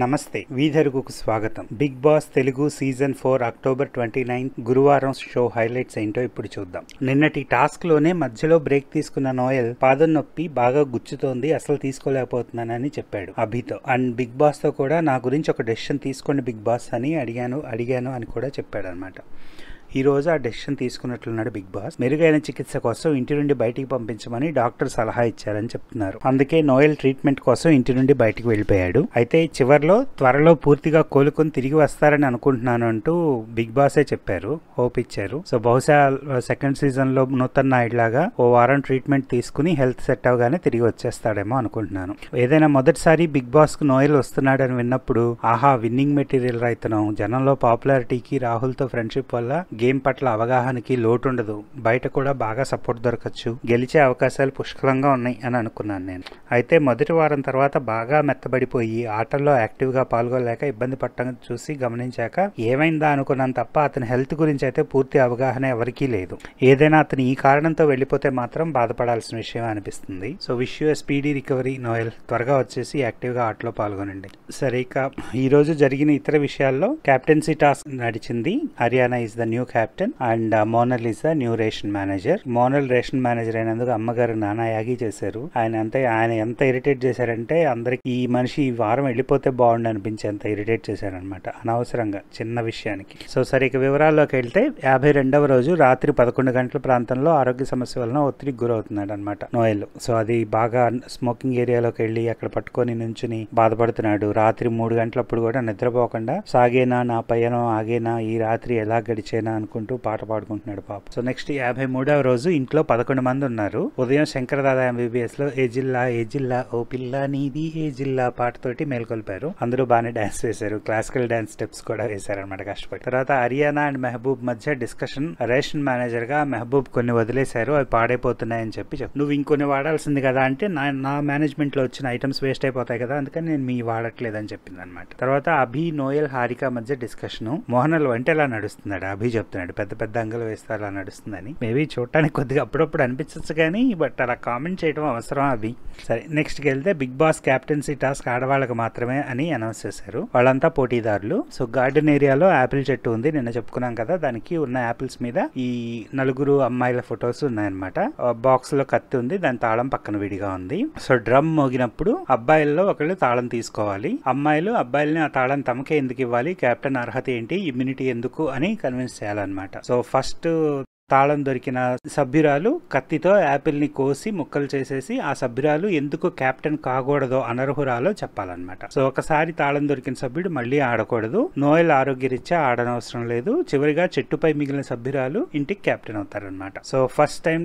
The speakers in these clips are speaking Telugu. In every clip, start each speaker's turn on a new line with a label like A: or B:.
A: నమస్తే వీధరుగుకు స్వాగతం Bigg Boss Telugu season four October twenty nine గురువారం షో హైలైట్స్ ఏంటో ఇప్పుడు చూద్దాం నిన్నటి టాస్క్ లోనే మధ్యలో బ్రేక్ తీసుకున్న నోయల్ పాదం నొప్పి బాగా గుచ్చుతోంది అసలు తీసుకోలేకపోతున్నానని చెప్పాడు అభితో అండ్ బిగ్ బాస్ తో కూడా నా గురించి ఒక డెసిషన్ తీసుకోండి బిగ్ బాస్ అని అడిగాను అడిగాను అని కూడా చెప్పాడు అనమాట ఈరోజు ఆ డెసిషన్ తీసుకున్నట్లున్నాడు బిగ్ బాస్ మెరుగైన చికిత్స కోసం ఇంటి నుండి బయటికి పంపించమని డాక్టర్ సలహా ఇచ్చారని చెప్తున్నారు అందుకే నోయల్ ట్రీట్మెంట్ కోసం ఇంటి నుండి బయటికి వెళ్ళిపోయాడు అయితే చివరిలో త్వరలో పూర్తిగా కోలుకొని తిరిగి వస్తారని అనుకుంటున్నాను అంటూ బిగ్ బాసే చెప్పారు హోప్ ఇచ్చారు సో బహుశా సెకండ్ సీజన్ లో నూతన్ నాయుడు లాగా ఓ వారం ట్రీట్మెంట్ తీసుకుని హెల్త్ సెట్ అవగానే తిరిగి వచ్చేస్తాడేమో అనుకుంటున్నాను ఏదైనా మొదటిసారి బిగ్ బాస్ కు నోయల్ వస్తున్నాడని విన్నప్పుడు ఆహా విన్నింగ్ మెటీరియల్ రైతనం జనంలో పాపులారిటీకి రాహుల్ తో ఫ్రెండ్షిప్ వల్ల గేమ్ పట్ల అవగాహనకి లోటు ఉండదు బయట కూడా బాగా సపోర్ట్ దొరకచ్చు గెలిచే అవకాశాలు పుష్కలంగా ఉన్నాయి అని అనుకున్నాను నేను అయితే మొదటి వారం తర్వాత బాగా మెత్తబడిపోయి ఆటల్లో యాక్టివ్గా పాల్గొలేక ఇబ్బంది పట్టడం చూసి గమనించాక ఏమైందా అనుకున్నాను తప్ప అతని హెల్త్ గురించి అయితే పూర్తి అవగాహన ఎవరికీ లేదు ఏదైనా అతను ఈ కారణంతో వెళ్ళిపోతే మాత్రం బాధపడాల్సిన విషయం అనిపిస్తుంది so wish you speedy recovery Noel త్వరగా వచ్చేసి యాక్టివ్గా ఆటలో పాల్గొనండి సరే ఇక ఈరోజు జరిగిన ఇతర విషయాల్లో క్యాప్టెన్సీ టాస్క్ నడిచింది Ariyana is the new captain and Monal is the new ration manager Monal ration manager అయినందుకు అమ్మగారు నానా యాగి చేశారు ఆయన అంతే ఆయన ఎంత ఇరిటేట్ చేశారంటే అందరికి ఈ మనిషి ఈ వారం వెళ్ళిపోతే బాగుండు అనిపించి అంత ఇరిటేట్ చేశారనమాట అనవసరంగా చిన్న విషయానికి సో సరే ఇక వివరాల్లోకి వెళ్తే యాభై రెండవ రోజు రాత్రి పదకొండు గంటల ప్రాంతంలో ఆరోగ్య సమస్య వలన ఒత్తిడికి గురవుతున్నాడు అనమాట నోయల్ సో అది బాగా స్మోకింగ్ ఏరియాలోకి వెళ్ళి అక్కడ పట్టుకొని నుంచుని బాధపడుతున్నాడు రాత్రి మూడు గంటలప్పుడు కూడా నిద్రపోకుండా సాగేనా నా పయనం ఆగేనా ఈ రాత్రి ఎలా గడిచేనా అనుకుంటూ పాట పాడుకుంటున్నాడు పాప సో నెక్స్ట్ యాభై మూడవ రోజు ఇంట్లో పదకొండు మంది ఉన్నారు ఉదయం శంకర దాదా ఎంబీబీఎస్ లో ఏ జిల్లా ఏ జిల్లా ఓ పిల్ల నీది ఏ జిల్లా పాటతోటి మేల్కొల్పారు అందరూ బాగానే డాన్స్ వేశారు క్లాసికల్ డాన్స్ స్టెప్స్ కూడా వేశారనమాట కష్టపడి తర్వాత హర్యానా అండ్ మెహబూబ్ మధ్య డిస్కషన్ రేషన్ మేనేజర్ గా మెహబూబ్ కొన్ని వదిలేశారు అవి పాడైపోతున్నాయని చెప్పి చెప్పు నువ్వు ఇంకొన్ని వాడాల్సింది కదా అంటే నా నా మేనేజ్మెంట్ లో వచ్చిన ఐటమ్స్ వేస్ట్ అయిపోతాయి కదా అందుకని నేను మీ వాడట్లేదని చెప్పింది అనమాట తర్వాత అభి నోయల్ హారిక మధ్య డిస్కషన్ మోహనల్ ఎలా నడుస్తున్నాడు అభి చెప్తున్నాడు పెద్ద పెద్ద అంగలు వేస్తే అలా నడుస్తుందని మేబీ చూడటానికి కొద్దిగా అప్పుడప్పుడు అనిపించచ్చు కానీ బట్ అలా కామెంట్ చేయడం అవసరం అవి సరే నెక్స్ట్కి వెళ్తే బిగ్ బాస్ క్యాప్టెన్సీ టాస్క్ ఆడవాళ్ళకి మాత్రమే అని అనౌన్స్ చేశారు వాళ్ళంతా పోటీదారులు సో గార్డెన్ ఏరియాలో యాపిల్ చెట్టు ఉంది నిన్న చెప్పుకున్నాం కదా దానికి ఉన్న యాపిల్స్ మీద ఈ నలుగురు అమ్మాయిల ఫొటోస్ ఉన్నాయన్నమాట బాక్స్ లో కత్తి ఉంది దాని తాళం పక్కన విడిగా ఉంది సో డ్రమ్ మోగినప్పుడు అబ్బాయిల్లో ఒకళ్ళు తాళం తీసుకోవాలి అమ్మాయిలు అబ్బాయిల్ని ఆ తాళం తమకే ఎందుకు ఇవ్వాలి కెప్టెన్ అర్హత ఏంటి ఇమ్యూనిటీ ఎందుకు అని కన్విన్స్ చేయాలి చేయాలన్నమాట సో ఫస్ట్ తాళం దొరికిన సభ్యురాలు కత్తితో యాపిల్ని కోసి ముక్కలు చేసేసి ఆ సభ్యురాలు ఎందుకు కెప్టెన్ కాకూడదో అనర్హురాలో చెప్పాలన్నమాట సో ఒకసారి తాళం దొరికిన సభ్యుడు మళ్ళీ ఆడకూడదు నోయల్ ఆరోగ్యరీత్యా ఆడనవసరం లేదు చివరిగా చెట్టుపై మిగిలిన సభ్యురాలు ఇంటికి కెప్టెన్ అవుతారనమాట so first time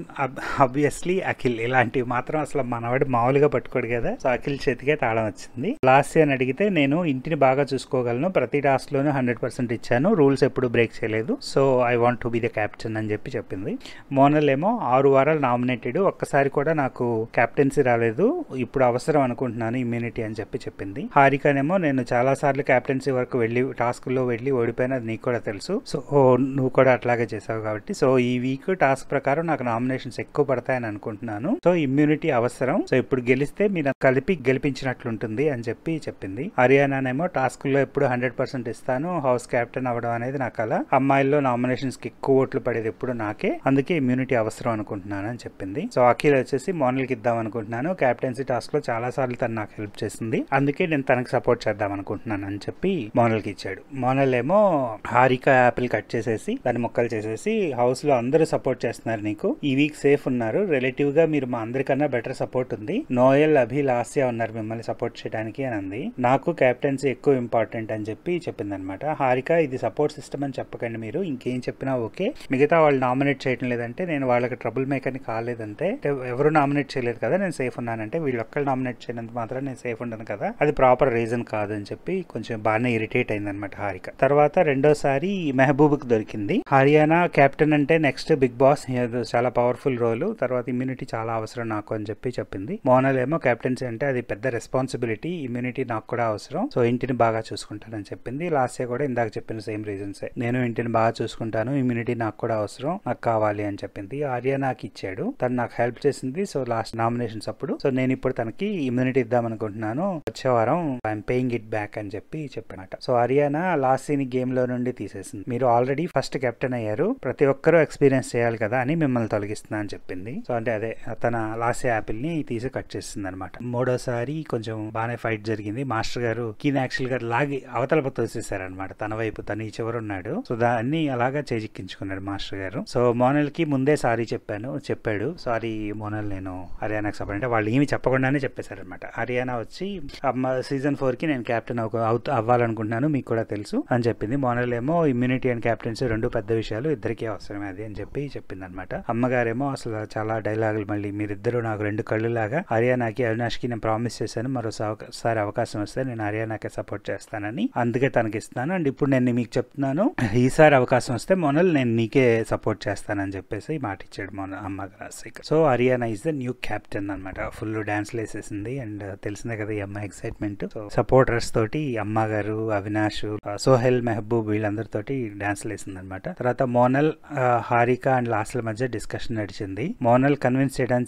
A: obviously Akhil ఇలాంటివి మాత్రం అసలు మనవాడి మామూలుగా పట్టుకోడు కదా సో అఖిల్ చేతికే తాళం వచ్చింది లాస్ట్ అని అడిగితే నేను ఇంటిని బాగా చూసుకోగలను ప్రతి టాస్క్ లోనూ హండ్రెడ్ పర్సెంట్ ఇచ్చాను రూల్స్ ఎప్పుడు బ్రేక్ చేయలేదు so I want to be the captain అని చెప్పి చెప్పింది మోనల్ ఏమో ఆరు వారాలు నామినేటెడ్ ఒక్కసారి కూడా నాకు క్యాప్టెన్సీ రాలేదు ఇప్పుడు అవసరం అనుకుంటున్నాను ఇమ్యూనిటీ అని చెప్పి చెప్పింది హారికనేమో నేను చాలాసార్లు క్యాప్టెన్సీ వరకు వెళ్ళి టాస్క్లో వెళ్ళి ఓడిపోయినది నీకు కూడా తెలుసు సో నువ్వు కూడా అట్లాగే చేసావు కాబట్టి సో ఈ వీక్ టాస్క్ ప్రకారం నాకు నామినేషన్స్ ఎక్కువ పడతాయని అనుకుంటున్నాను సో ఇమ్యూనిటీ అవసరం సో ఇప్పుడు గెలిస్తే మీరు కలిపి గెలిపించినట్లుంటుంది అని చెప్పి చెప్పింది హర్యానానేమో టాస్క్లో ఎప్పుడు హండ్రెడ్ పర్సెంట్ ఇస్తాను హౌస్ క్యాప్టెన్ అవ్వడం అనేది నా కళ అమ్మాయిల్లో నామినేషన్స్కి ఎక్కువ ఓట్లు పడేది ఎప్పుడు నా నాకే అందుకే ఇమ్యూనిటీ అవసరం అనుకుంటున్నాను అని చెప్పింది సో అఖిల్ వచ్చేసి మోనల్కి ఇద్దాం అనుకుంటున్నాను కెప్టెన్సీ టాస్క్ లో చాలా సార్లు తను నాకు హెల్ప్ చేసింది అందుకే నేను తనకు సపోర్ట్ చేద్దాం అనుకుంటున్నాను అని చెప్పి మోనల్కి ఇచ్చాడు మోనల్ ఏమో హారిక యాపిల్ కట్ చేసేసి దాని ముక్కలు చేసేసి హౌస్ లో అందరూ సపోర్ట్ చేస్తున్నారు నీకు ఈ వీక్ సేఫ్ ఉన్నారు రిలేటివ్ గా మీరు మా అందరికన్నా బెటర్ సపోర్ట్ ఉంది నోయల్ అభిల్ ఆసియా ఉన్నారు మిమ్మల్ని సపోర్ట్ చేయడానికి అని అంది నాకు కెప్టెన్సీ ఎక్కువ ఇంపార్టెంట్ అని చెప్పి చెప్పింది అనమాట హారిక ఇది సపోర్ట్ సిస్టమ్ అని చెప్పకండి మీరు ఇంకేం చెప్పినా ఓకే మిగతా వాళ్ళు నామినేట్ చేయడం లేదంటే నేను వాళ్ళకి ట్రబుల్ మేకర్ని కాలేదంటే ఎవరు నామినేట్ చేయలేదు కదా నేను సేఫ్ ఉన్నానంటే వీళ్ళొక్కరు నామినేట్ చేయనంత మాత్రం నేను సేఫ్ ఉండను కదా అది ప్రాపర్ రీజన్ కాదని చెప్పి కొంచెం బాగానే ఇరిటేట్ అయింది అనమాట హారిక తర్వాత రెండోసారి మెహబూబ్కి దొరికింది హర్యానా కెప్టెన్ అంటే నెక్స్ట్ బిగ్ బాస్ చాలా పవర్ఫుల్ రోల్ తర్వాత ఇమ్యూనిటీ చాలా అవసరం నాకు అని చెప్పి చెప్పింది ఏమో కెప్టెన్సీ అంటే అది పెద్ద రెస్పాన్సిబిలిటీ ఇమ్యూనిటీ నాకు కూడా అవసరం సో ఇంటిని బాగా చూసుకుంటానని చెప్పింది లాస్ట్ ఇయర్ కూడా ఇందాక చెప్పిన సేమ్ రీజన్సే నేను ఇంటిని బాగా చూసుకుంటాను ఇమ్యూనిటీ నాకు కూడా అవసరం నాకు కావాలి అని చెప్పింది ఆర్య నాకు ఇచ్చాడు తను నాకు హెల్ప్ చేసింది సో లాస్ట్ నామినేషన్స్ అప్పుడు సో నేను ఇప్పుడు తనకి ఇమ్యూనిటీ ఇద్దాం అనుకుంటున్నాను వచ్చే వారం ఐఎమ్ పేయింగ్ ఇట్ బ్యాక్ అని చెప్పి చెప్పానట so Ariyana last seen game లో నుండి తీసేసింది మీరు ఆల్రెడీ ఫస్ట్ కెప్టెన్ అయ్యారు ప్రతి ఒక్కరూ ఎక్స్పీరియన్స్ చేయాలి కదా అని మిమ్మల్ని తొలగిస్తున్నా అని చెప్పింది సో అంటే అదే తన లాస్ట్ యాపిల్ ని తీసి కట్ చేసింది అనమాట మూడోసారి కొంచెం బాగానే ఫైట్ జరిగింది మాస్టర్ గారు కీన్ యాక్చువల్ గారు లాగి అవతల తోసేసారనమాట తన వైపు తను ఈ చివరు ఉన్నాడు సో దాన్ని అలాగా చేజిక్కించుకున్నాడు మాస్టర్ గారు సో మోనల్కి ముందే సారీ చెప్పాను చెప్పాడు సారీ మోనల్ నేను హర్యానాకి సపోర్ట్ అంటే వాళ్ళు ఏమి చెప్పకుండానే అనమాట హర్యానా వచ్చి సీజన్ ఫోర్కి నేను క్యాప్టెన్ అవ్వాలనుకుంటున్నాను మీకు కూడా తెలుసు అని చెప్పింది మోనల్ ఏమో ఇమ్యూనిటీ అండ్ క్యాప్టెన్సీ రెండు పెద్ద విషయాలు ఇద్దరికే అవసరమే అది అని చెప్పి చెప్పింది అనమాట అమ్మగారేమో అసలు చాలా డైలాగులు మళ్ళీ మీరిద్దరూ నాకు రెండు కళ్ళు లాగా హర్యానాకి అవినాష్కి నేను ప్రామిస్ చేశాను మరోసారి అవకాశం వస్తే నేను హర్యానాకే సపోర్ట్ చేస్తానని అందుకే తనకి ఇస్తాను అండ్ ఇప్పుడు నేను మీకు చెప్తున్నాను ఈసారి అవకాశం వస్తే మోనల్ నేను నీకే సపోర్ట్ ప్రమోట్ చేస్తానని చెప్పేసి మాట ఇచ్చాడు మన అమ్మ Rajasekhar so Ariyana is the new captain అనమాట ఫుల్ డాన్స్ వేసేసింది అండ్ uh, తెలిసిందే కదా ఈ అమ్మాయి ఎక్సైట్మెంట్ సపోర్టర్స్ తోటి అమ్మగారు అవినాష్ సోహెల్ uh, మెహబూబ్ వీళ్ళందరితోటి డాన్స్ వేసింది అనమాట తర్వాత మోనల్ హారిక అండ్ లాస్ట్ల మధ్య డిస్కషన్ నడిచింది మోనల్ కన్విన్స్ చేయడానికి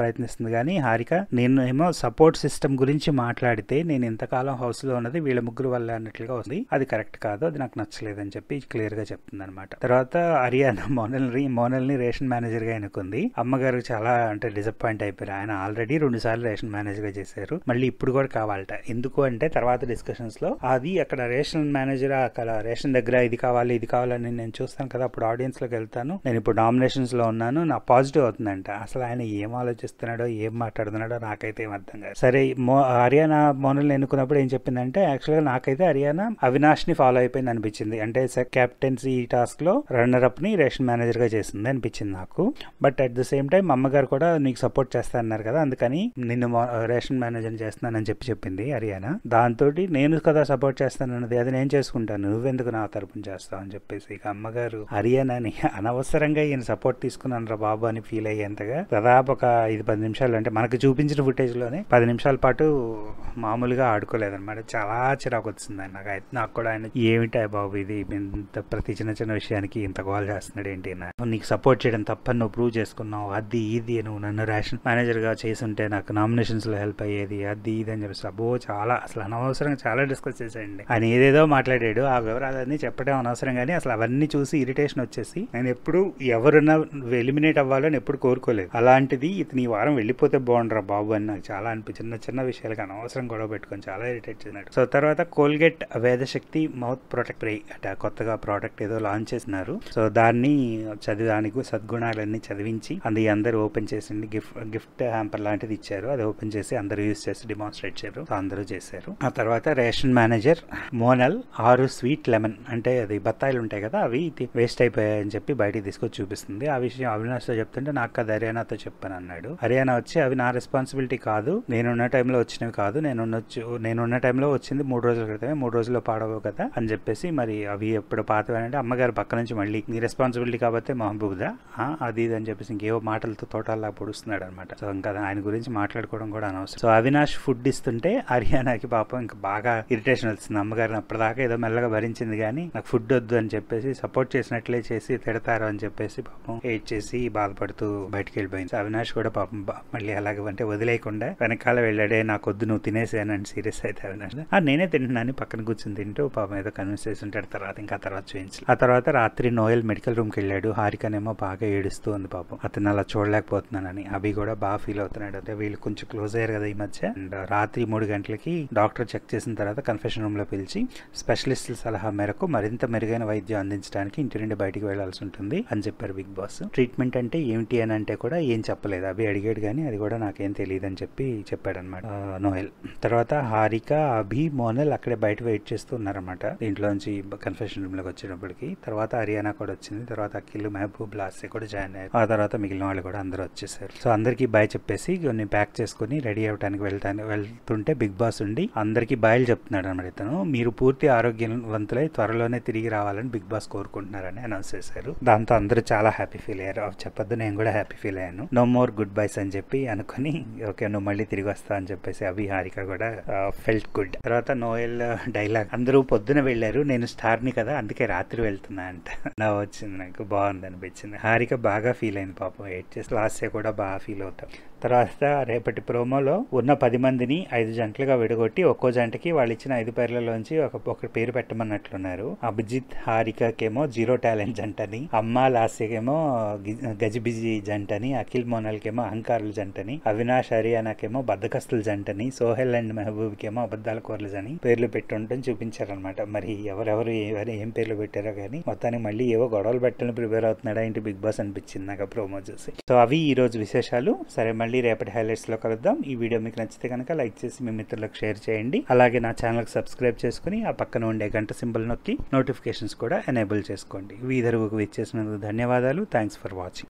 A: ప్రయత్నిస్తుంది కానీ హారిక నేను ఏమో సపోర్ట్ సిస్టమ్ గురించి మాట్లాడితే నేను ఇంతకాలం హౌస్ లో ఉన్నది వీళ్ళ ముగ్గురు వల్ల అన్నట్లుగా ఉంది అది కరెక్ట్ కాదు అది నాకు నచ్చలేదు అని చెప్పి క్లియర్ గా చెప్తుంది అనమాట తర్వాత అరియానా మోనల్ని మోనల్ని రేషన్ మేనేజర్గా ఎన్నుకుంది అమ్మగారు చాలా అంటే డిసప్పాయింట్ అయిపోయారు ఆయన ఆల్రెడీ రెండు సార్లు రేషన్ మేనేజర్గా చేశారు మళ్ళీ ఇప్పుడు కూడా కావాలట ఎందుకు అంటే తర్వాత డిస్కషన్స్లో అది అక్కడ రేషన్ మేనేజర్ అక్కడ రేషన్ దగ్గర ఇది కావాలి ఇది కావాలని నేను చూస్తాను కదా అప్పుడు ఆడియన్స్లోకి వెళ్తాను నేను ఇప్పుడు నామినేషన్స్లో ఉన్నాను నా పాజిటివ్ అవుతుందంట అసలు ఆయన ఏం ఆలోచిస్తున్నాడో ఏం మాట్లాడుతున్నాడో నాకైతే ఏం అర్థం కాదు సరే మో హర్యానా మోనల్ని ఎన్నుకున్నప్పుడు ఏం చెప్పిందంటే యాక్చువల్గా నాకైతే హర్యానా అవినాష్ని ఫాలో అయిపోయింది అనిపించింది అంటే కెప్టెన్సీ టాస్క్లో రన్నర్ అప్ని రేషన్ ప్రొడక్షన్ మేనేజర్గా చేసింది అనిపించింది నాకు but at the same time అమ్మగారు కూడా నీకు సపోర్ట్ చేస్తా అన్నారు కదా అందుకని నిన్ను రేషన్ మేనేజర్ చేస్తున్నానని చెప్పి చెప్పింది హరియానా దాంతో నేను కదా సపోర్ట్ చేస్తాను అన్నది అది నేను చేసుకుంటాను నువ్వెందుకు నా తరపున చేస్తావు అని చెప్పేసి ఇక అమ్మగారు అని అనవసరంగా ఈయన సపోర్ట్ తీసుకున్నాను రా బాబు అని ఫీల్ అయ్యేంతగా దాదాపు ఒక ఐదు పది నిమిషాలు అంటే మనకు చూపించిన ఫుటేజ్లోనే పది నిమిషాల పాటు మామూలుగా ఆడుకోలేదన్నమాట చాలా చిరాకు వచ్చింది నాకు నాకు కూడా ఆయన ఏమిటా బాబు ఇది ఇంత ప్రతి చిన్న చిన్న విషయానికి ఇంత గోల్ చేస్తున్నాడు ఏంటి నా నీకు సపోర్ట్ చేయడం తప్పని నువ్వు ప్రూవ్ చేసుకున్నావు అది ఇది నువ్వు నన్ను రేషన్ మేనేజర్గా చేసుంటే నాకు నామినేషన్స్లో హెల్ప్ అయ్యేది అది ఇది అని చెప్పేసి అబ్బో చాలా అసలు అనవసరంగా చాలా డిస్కస్ చేశాడండి ఆయన ఏదేదో మాట్లాడాడు ఆ వివరాలన్నీ చెప్పడం అనవసరం కానీ అసలు అవన్నీ చూసి ఇరిటేషన్ వచ్చేసి నేను ఎప్పుడు ఎవరున్నా ఎలిమినేట్ అవ్వాలని ఎప్పుడు కోరుకోలేదు అలాంటిది ఇతని ఈ వారం వెళ్ళిపోతే బాగుండరా బాబు అని నాకు చాలా అనిపి చిన్న చిన్న విషయాలకు అనవసరం గొడవ పెట్టుకొని చాలా ఇరిటేట్ చేసినట్టు సో తర్వాత కోల్గేట్ వేదశక్తి మౌత్ ప్రొటెక్ట్ రే అట కొత్తగా ప్రోడక్ట్ ఏదో లాంచ్ చేసినారు సో దాన్ని చదివానికి సద్గుణాలన్నీ చదివించి అది అందరూ ఓపెన్ చేసింది గిఫ్ట్ గిఫ్ట్ హ్యాంపర్ లాంటిది ఇచ్చారు అది ఓపెన్ చేసి అందరూ యూజ్ చేసి డిమాన్స్ట్రేట్ చేయరు అందరూ చేశారు ఆ తర్వాత రేషన్ మేనేజర్ మోనల్ ఆరు స్వీట్ లెమన్ అంటే అది బత్తాయిలు ఉంటాయి కదా అవి వేస్ట్ అయిపోయాయి అని చెప్పి బయటికి తీసుకొచ్చి చూపిస్తుంది ఆ విషయం అవినాష్తో చెప్తుంటే నాకు అది హర్యానాతో చెప్పాను అన్నాడు హర్యానా వచ్చి అవి నా రెస్పాన్సిబిలిటీ కాదు నేనున్న టైంలో వచ్చినవి కాదు నేను నేనున్న టైంలో వచ్చింది మూడు రోజుల క్రితమే మూడు రోజుల్లో పాడవు కదా అని చెప్పేసి మరి అవి ఎప్పుడు పాతవేనంటే అమ్మగారు పక్క నుంచి మళ్ళీ నీ రెస్పాన్సిబిలిటీ రెస్పాన్సిబిలిటీ కాబట్టి మహబూబ్దా అది ఇది అని చెప్పేసి ఇంకేవో మాటలతో తోటల్లా పొడుస్తున్నాడు అనమాట సో ఇంకా ఆయన గురించి మాట్లాడుకోవడం కూడా అనవసరం సో అవినాష్ ఫుడ్ ఇస్తుంటే హర్యానాకి పాపం ఇంకా బాగా ఇరిటేషన్ వస్తుంది అమ్మగారిని అప్పటిదాకా ఏదో మెల్లగా భరించింది కానీ నాకు ఫుడ్ వద్దు అని చెప్పేసి సపోర్ట్ చేసినట్లే చేసి తిడతారు అని చెప్పేసి పాపం ఏడ్ చేసి బాధపడుతూ బయటికి వెళ్ళిపోయింది అవినాష్ కూడా పాపం మళ్ళీ అలాగే అంటే వదిలేయకుండా వెనకాల వెళ్ళాడే నాకు వద్దు నువ్వు అని సీరియస్ అయితే అవినాష్ నేనే తింటున్నాను పక్కన కూర్చొని తింటూ పాపం ఏదో కన్విన్స్ చేసి ఉంటాడు తర్వాత ఇంకా తర్వాత చూపించాలి ఆ తర్వాత రాత్రి నోయల్ మెడికల్ రూమ్ రూమ్కి వెళ్ళాడు హారికనేమో బాగా ఏడుస్తూ ఉంది పాపం అతను అలా చూడలేకపోతున్నానని అవి కూడా బాగా ఫీల్ అవుతున్నాడు అంటే వీళ్ళు కొంచెం క్లోజ్ అయ్యారు కదా ఈ మధ్య అండ్ రాత్రి మూడు గంటలకి డాక్టర్ చెక్ చేసిన తర్వాత కన్ఫెషన్ లో పిలిచి స్పెషలిస్టుల సలహా మేరకు మరింత మెరుగైన వైద్యం అందించడానికి ఇంటి నుండి బయటికి వెళ్లాల్సి ఉంటుంది అని చెప్పారు బిగ్ బాస్ ట్రీట్మెంట్ అంటే ఏమిటి అని అంటే కూడా ఏం చెప్పలేదు అభి అడిగాడు కానీ అది కూడా నాకేం తెలియదు అని చెప్పి చెప్పాడనమాట నోయల్ తర్వాత హారిక అభి మోనల్ అక్కడే బయట వెయిట్ చేస్తూ ఉన్నారనమాట నుంచి కన్ఫెషన్ లోకి వచ్చేటప్పటికి తర్వాత హరియానా కూడా వచ్చింది తర్వాత అఖిల్ మహబూబ్ లాస్ట్ కూడా జాయిన్ అయ్యారు ఆ తర్వాత మిగిలిన వాళ్ళు కూడా అందరూ వచ్చేసారు సో అందరికీ బాయ్ చెప్పేసి కొన్ని ప్యాక్ చేసుకుని రెడీ అవ్వడానికి వెళ్తాను వెళ్తుంటే బిగ్ బాస్ ఉండి అందరికీ బాయలు చెప్తున్నాడు అనమాట ఇతను మీరు పూర్తి ఆరోగ్యవంతులై త్వరలోనే తిరిగి రావాలని బిగ్ బాస్ కోరుకుంటున్నారని అనౌన్స్ చేశారు దాంతో అందరూ చాలా హ్యాపీ ఫీల్ అయ్యారు చెప్పొద్దు నేను కూడా హ్యాపీ ఫీల్ అయ్యాను నో మోర్ గుడ్ బైస్ అని చెప్పి అనుకుని ఓకే నువ్వు మళ్ళీ తిరిగి వస్తా అని చెప్పేసి అవి హారిక కూడా ఫెల్ట్ గుడ్ తర్వాత నోయల్ డైలాగ్ uh, అందరూ పొద్దున వెళ్ళారు నేను స్టార్ని కదా అందుకే రాత్రి వెళ్తున్నా అంట నా వచ్చింది నాకు బాగుంది అనిపించింది హారిక బాగా ఫీల్ అయింది పాపం ఎయిట్ చేసి లాస్ట్ ఇయర్ కూడా బాగా ఫీల్ అవుతాం తర్వాత రేపటి ప్రోమోలో ఉన్న పది మందిని ఐదు జంటలుగా విడగొట్టి ఒక్కో జంటకి వాళ్ళు ఇచ్చిన ఐదు పేర్లలోంచి ఒక ఒక పేరు పెట్టమన్నట్లున్నారు అభిజిత్ హారికకేమో జీరో టాలెంట్ జంటని అమ్మ లాస్యకేమో గజిబిజి జంటని అఖిల్ మోనల్కేమో అహంకారుల జంటని అవినాష్ హరియానాకేమో బద్దకస్తుల జంటని సోహెల్ అండ్ అబద్దాల అబద్ధాల జని పేర్లు పెట్టుంటని చూపించారనమాట మరి ఎవరెవరు ఏం పేర్లు పెట్టారో కానీ మొత్తానికి మళ్ళీ ఏవో గొడవలు పెట్టాలని ప్రిపేర్ అవుతున్నాడా ఏంటి బిగ్ బాస్ అనిపించింది నాకు ప్రోమో చూసి సో అవి ఈరోజు విశేషాలు సరే మళ్ళీ మళ్ళీ రేపటి లో కలుద్దాం ఈ వీడియో మీకు నచ్చితే కనుక లైక్ చేసి మీ మిత్రులకు షేర్ చేయండి అలాగే నా కు సబ్స్క్రైబ్ చేసుకుని ఆ పక్కన ఉండే గంట సింబల్ నొక్కి నోటిఫికేషన్స్ కూడా ఎనేబుల్ చేసుకోండి వీధరువుకు విచ్చేసినందుకు ధన్యవాదాలు థ్యాంక్స్ ఫర్ వాచింగ్